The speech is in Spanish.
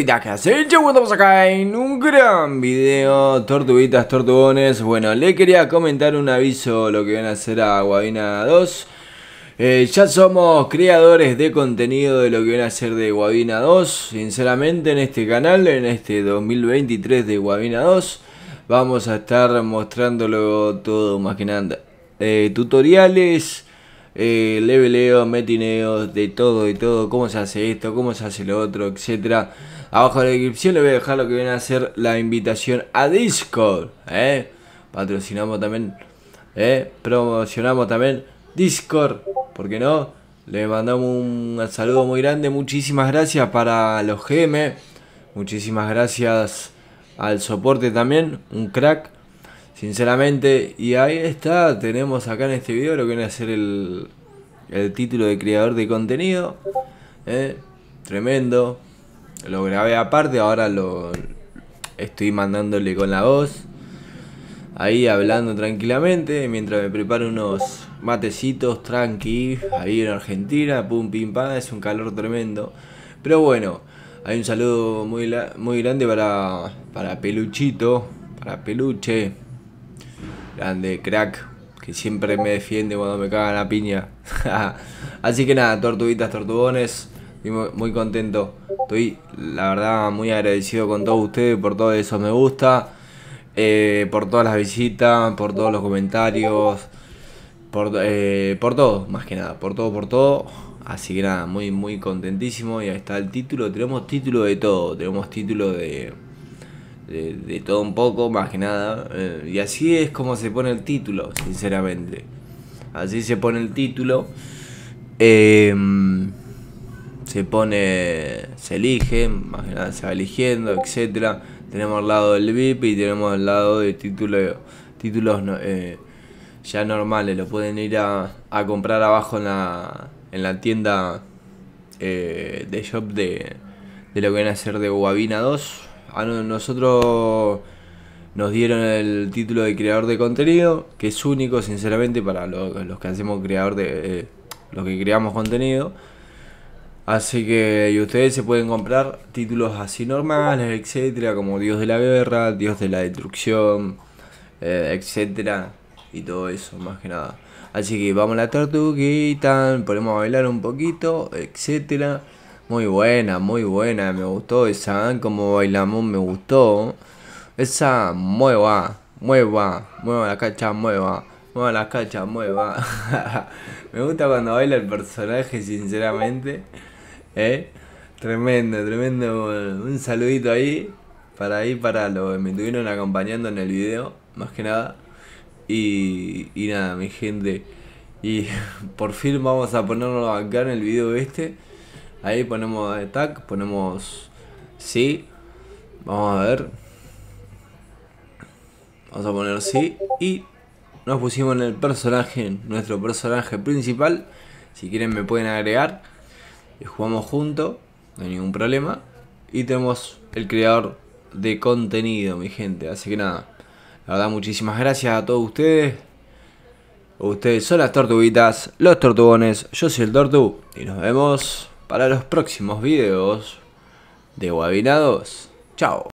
tortuguitas el estamos acá en un gran video Tortuguitas, tortugones Bueno, le quería comentar un aviso Lo que van a hacer a guabina 2 eh, Ya somos creadores de contenido De lo que van a hacer de guabina 2 Sinceramente en este canal En este 2023 de guabina 2 Vamos a estar mostrándolo todo Más que nada eh, Tutoriales eh, leveleo, metineos, de todo, y todo, cómo se hace esto, cómo se hace lo otro, etcétera. Abajo en la descripción les voy a dejar lo que viene a ser la invitación a Discord. ¿eh? Patrocinamos también, ¿eh? promocionamos también Discord, ¿por qué no? Le mandamos un saludo muy grande, muchísimas gracias para los GM, muchísimas gracias al soporte también, un crack, sinceramente. Y ahí está, tenemos acá en este video lo que viene a ser el, el título de creador de contenido. ¿eh? Tremendo, lo grabé aparte, ahora lo estoy mandándole con la voz. Ahí hablando tranquilamente, mientras me preparo unos matecitos tranqui, ahí en Argentina, pum pim pam, es un calor tremendo. Pero bueno, hay un saludo muy, muy grande para, para Peluchito, para Peluche, grande crack, que siempre me defiende cuando me cagan la piña. Así que nada, tortuguitas, tortugones, y muy contento. Estoy, la verdad, muy agradecido con todos ustedes por todo eso me gusta, eh, por todas las visitas, por todos los comentarios, por, eh, por todo, más que nada, por todo, por todo. Así que nada, muy, muy contentísimo. Y ahí está el título. Tenemos título de todo. Tenemos título de, de, todo un poco, más que nada. Eh, y así es como se pone el título, sinceramente. Así se pone el título se pone, se elige, más que nada se va eligiendo, etcétera. Tenemos el lado del VIP y tenemos el lado de títulos eh, ya normales. Lo pueden ir a, comprar abajo en la, en la tienda eh, de shop de, lo que van a ser de guabina 2. A nosotros nos dieron el título de creador de contenido, que es único, sinceramente, para los, que hacemos creador de. lo eh, los que creamos contenido. Así que ustedes se pueden comprar títulos así normales, etcétera, como Dios de la Guerra, Dios de la Destrucción, eh, etcétera, y todo eso, más que nada. Así que vamos la tortuguita, ponemos a bailar un poquito, etcétera. Muy buena, muy buena, me gustó esa, ¿eh? como bailamos, me gustó. Esa, mueva, mueva, mueva la cacha, mueva. Mueva la cacha, mueva. me gusta cuando baila el personaje, sinceramente. ¿Eh? Tremendo, tremendo. Un saludito ahí para ahí, para los que me estuvieron acompañando en el video, más que nada. Y, y nada, mi gente. Y por fin vamos a ponerlo acá en el video este. Ahí ponemos tag, ponemos sí. Vamos a ver. Vamos a poner sí. Y nos pusimos en el personaje, nuestro personaje principal. Si quieren me pueden agregar jugamos juntos, no hay ningún problema. Y tenemos el creador de contenido, mi gente. Así que nada, la verdad muchísimas gracias a todos ustedes. Ustedes son las tortuguitas, los tortugones, yo soy el tortu y nos vemos para los próximos videos de Guabinados. Chao.